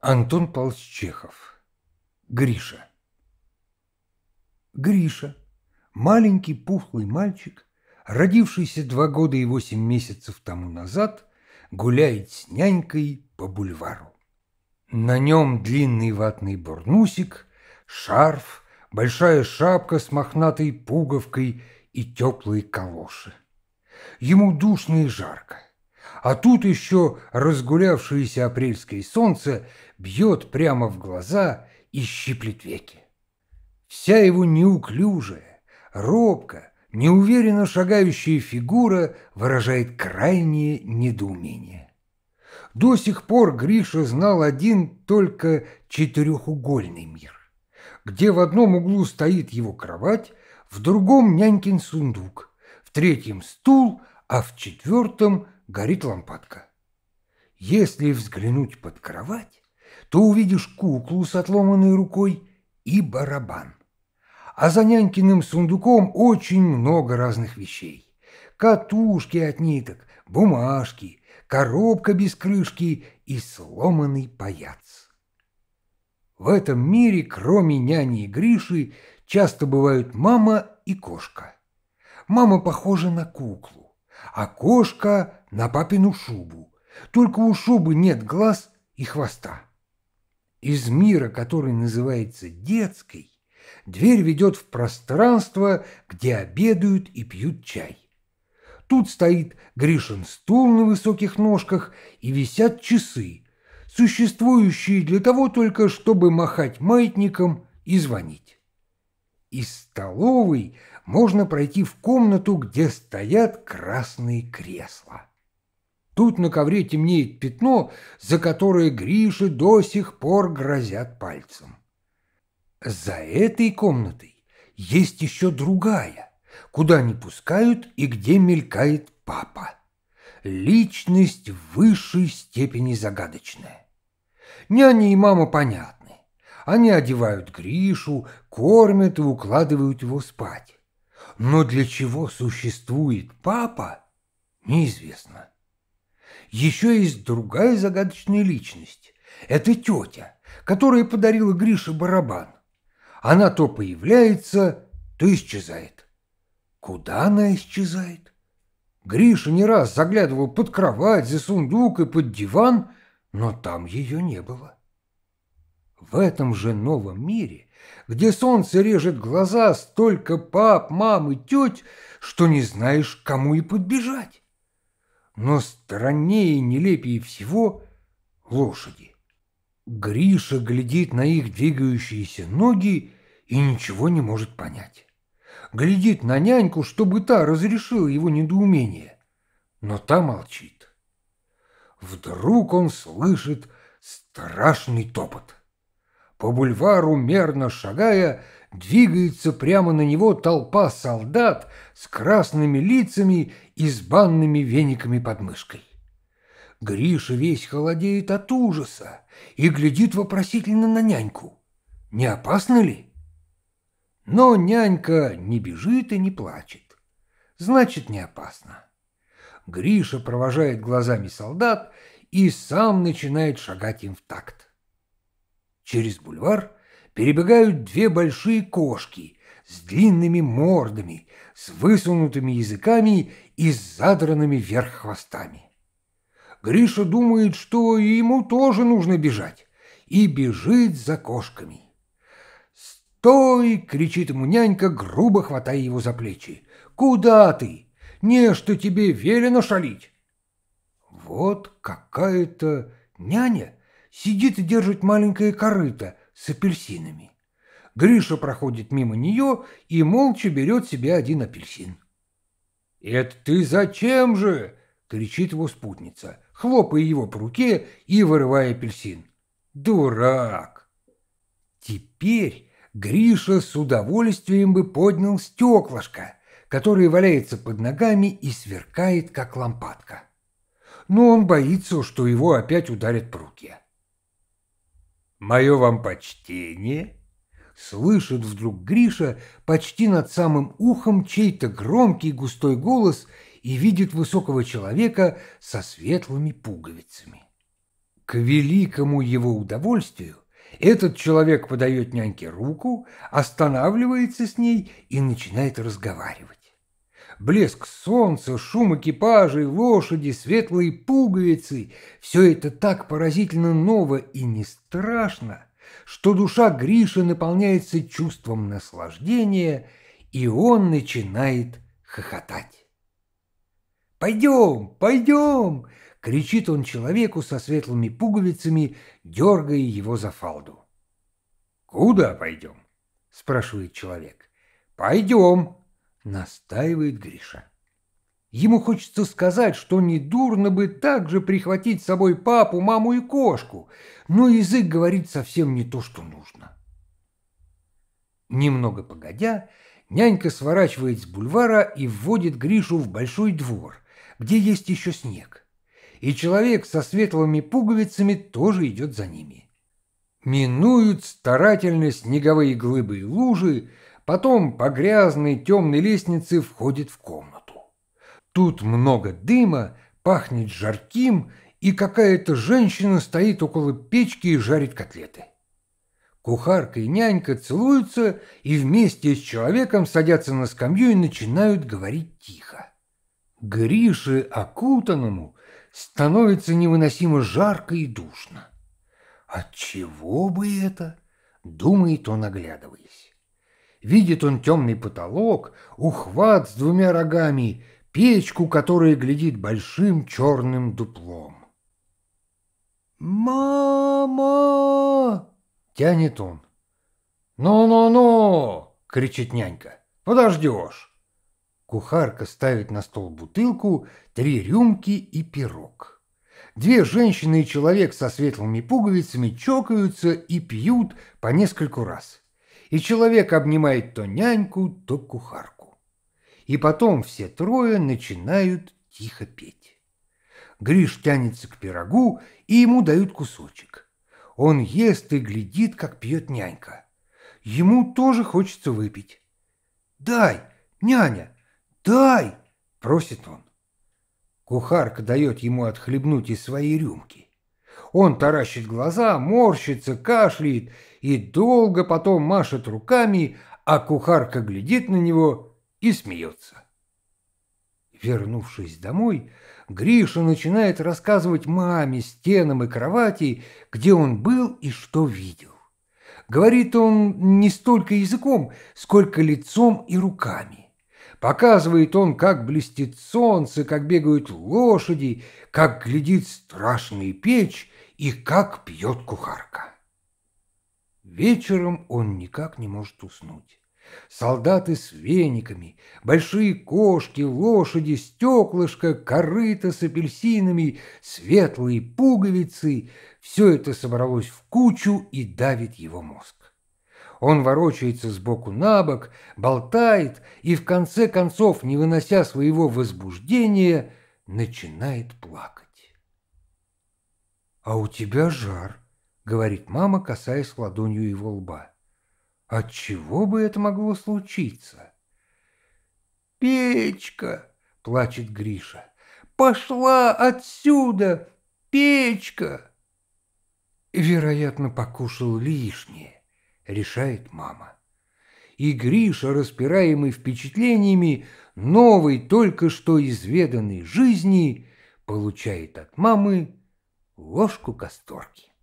Антон Павлович Чехов. Гриша. Гриша, маленький пухлый мальчик, родившийся два года и восемь месяцев тому назад, гуляет с нянькой по бульвару. На нем длинный ватный бурнусик, шарф, большая шапка с мохнатой пуговкой и теплые калоши. Ему душно и жарко. А тут еще разгулявшееся апрельское солнце бьет прямо в глаза и щиплет веки. Вся его неуклюжая, робко, неуверенно шагающая фигура выражает крайнее недоумение. До сих пор Гриша знал один только четырехугольный мир, где в одном углу стоит его кровать, в другом нянькин сундук, в третьем стул, а в четвертом горит лампадка. Если взглянуть под кровать, то увидишь куклу с отломанной рукой и барабан. А за нянькиным сундуком очень много разных вещей. Катушки от ниток, бумажки, коробка без крышки и сломанный паяц. В этом мире, кроме няни и Гриши, часто бывают мама и кошка. Мама похожа на куклу, а кошка на папину шубу. Только у шубы нет глаз и хвоста. Из мира, который называется детской, дверь ведет в пространство, где обедают и пьют чай. Тут стоит Гришин стул на высоких ножках и висят часы, существующие для того только, чтобы махать маятником и звонить. Из столовой можно пройти в комнату, где стоят красные кресла. Тут на ковре темнеет пятно, за которое Грише до сих пор грозят пальцем. За этой комнатой есть еще другая, куда не пускают и где мелькает папа. Личность в высшей степени загадочная. Няня и мама понятны. Они одевают Гришу, кормят и укладывают его спать. Но для чего существует папа, неизвестно еще есть другая загадочная личность. Это тетя, которая подарила Грише барабан. Она то появляется, то исчезает. Куда она исчезает? Гриша не раз заглядывал под кровать, за сундук и под диван, но там ее не было. В этом же новом мире, где солнце режет глаза столько пап, мам и теть, что не знаешь, кому и подбежать но страннее и нелепее всего лошади. Гриша глядит на их двигающиеся ноги и ничего не может понять. Глядит на няньку, чтобы та разрешила его недоумение, но та молчит. Вдруг он слышит страшный топот. По бульвару, мерно шагая, двигается прямо на него толпа солдат с красными лицами и с банными вениками под мышкой. Гриша весь холодеет от ужаса и глядит вопросительно на няньку. Не опасно ли? Но нянька не бежит и не плачет. Значит, не опасно. Гриша провожает глазами солдат и сам начинает шагать им в такт. Через бульвар перебегают две большие кошки с длинными мордами, с высунутыми языками и с задранными вверх хвостами. Гриша думает, что ему тоже нужно бежать, и бежит за кошками. «Стой!» — кричит ему нянька, грубо хватая его за плечи. «Куда ты? Не, что тебе велено шалить!» Вот какая-то няня сидит и держит маленькое корыто с апельсинами. Гриша проходит мимо нее и молча берет себе один апельсин. «Это ты зачем же?» – кричит его спутница, хлопая его по руке и вырывая апельсин. «Дурак!» Теперь Гриша с удовольствием бы поднял стеклышко, которое валяется под ногами и сверкает, как лампадка. Но он боится, что его опять ударят по руке. Мое вам почтение. Слышит вдруг Гриша почти над самым ухом чей-то громкий густой голос и видит высокого человека со светлыми пуговицами. К великому его удовольствию этот человек подает няньке руку, останавливается с ней и начинает разговаривать. Блеск солнца, шум экипажей, лошади, светлые пуговицы – все это так поразительно ново и не страшно, что душа Гриши наполняется чувством наслаждения, и он начинает хохотать. «Пойдем, пойдем!» – кричит он человеку со светлыми пуговицами, дергая его за фалду. «Куда пойдем?» – спрашивает человек. «Пойдем!» настаивает Гриша. Ему хочется сказать, что не дурно бы также прихватить с собой папу, маму и кошку, но язык говорит совсем не то, что нужно. Немного погодя, нянька сворачивает с бульвара и вводит Гришу в большой двор, где есть еще снег. И человек со светлыми пуговицами тоже идет за ними. Минуют старательно снеговые глыбы и лужи, Потом по грязной темной лестнице входит в комнату. Тут много дыма, пахнет жарким, и какая-то женщина стоит около печки и жарит котлеты. Кухарка и нянька целуются и вместе с человеком садятся на скамью и начинают говорить тихо. Грише, окутанному, становится невыносимо жарко и душно. От «А чего бы это? — думает он, оглядываясь. Видит он темный потолок, ухват с двумя рогами, печку, которая глядит большим черным дуплом. «Мама!» — тянет он. «Ну-ну-ну!» — кричит нянька. «Подождешь!» Кухарка ставит на стол бутылку, три рюмки и пирог. Две женщины и человек со светлыми пуговицами чокаются и пьют по нескольку раз и человек обнимает то няньку, то кухарку. И потом все трое начинают тихо петь. Гриш тянется к пирогу, и ему дают кусочек. Он ест и глядит, как пьет нянька. Ему тоже хочется выпить. «Дай, няня, дай!» – просит он. Кухарка дает ему отхлебнуть из своей рюмки. Он таращит глаза, морщится, кашляет и долго потом машет руками, а кухарка глядит на него и смеется. Вернувшись домой, Гриша начинает рассказывать маме, стенам и кровати, где он был и что видел. Говорит он не столько языком, сколько лицом и руками. Показывает он, как блестит солнце, как бегают лошади, как глядит страшная печь и как пьет кухарка. Вечером он никак не может уснуть. Солдаты с вениками, большие кошки, лошади, стеклышко, корыто с апельсинами, светлые пуговицы — все это собралось в кучу и давит его мозг. Он ворочается сбоку на бок, болтает и, в конце концов, не вынося своего возбуждения, начинает плакать. «А у тебя жар», — говорит мама, касаясь ладонью его лба. «От чего бы это могло случиться?» «Печка!» — плачет Гриша. «Пошла отсюда! Печка!» Вероятно, покушал лишнее решает мама. И Гриша, распираемый впечатлениями новой, только что изведанной жизни, получает от мамы ложку касторки.